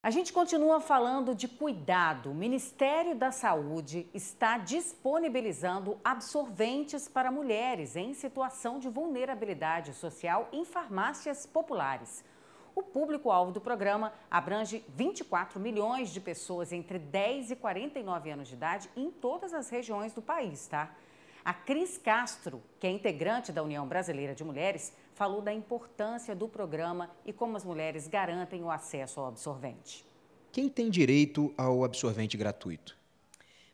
A gente continua falando de cuidado. O Ministério da Saúde está disponibilizando absorventes para mulheres em situação de vulnerabilidade social em farmácias populares. O público-alvo do programa abrange 24 milhões de pessoas entre 10 e 49 anos de idade em todas as regiões do país, tá? A Cris Castro, que é integrante da União Brasileira de Mulheres, falou da importância do programa e como as mulheres garantem o acesso ao absorvente. Quem tem direito ao absorvente gratuito?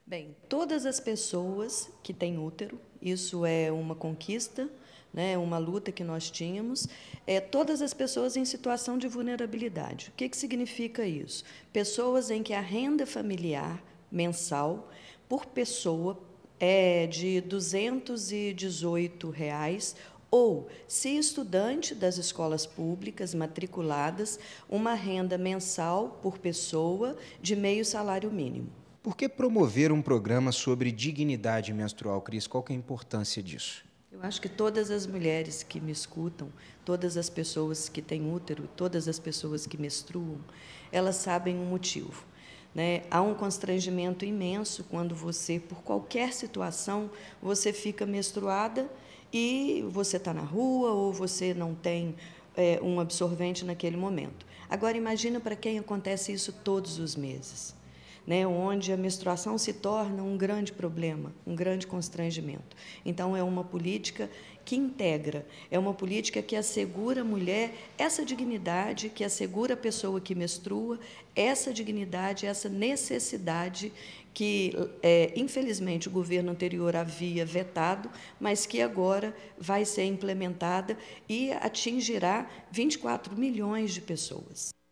Bem, todas as pessoas que têm útero, isso é uma conquista, né, uma luta que nós tínhamos, é todas as pessoas em situação de vulnerabilidade. O que, que significa isso? Pessoas em que a renda familiar mensal por pessoa é de R$ 218 reais ou, se estudante das escolas públicas matriculadas, uma renda mensal por pessoa de meio salário mínimo. Por que promover um programa sobre dignidade menstrual, Cris? Qual é a importância disso? Eu acho que todas as mulheres que me escutam, todas as pessoas que têm útero, todas as pessoas que menstruam, elas sabem um motivo. Né? Há um constrangimento imenso quando você, por qualquer situação, você fica menstruada e você está na rua ou você não tem é, um absorvente naquele momento. Agora, imagina para quem acontece isso todos os meses né, onde a menstruação se torna um grande problema, um grande constrangimento. Então, é uma política que integra, é uma política que assegura à mulher essa dignidade, que assegura a pessoa que menstrua, essa dignidade, essa necessidade que, é, infelizmente, o governo anterior havia vetado, mas que agora vai ser implementada e atingirá 24 milhões de pessoas.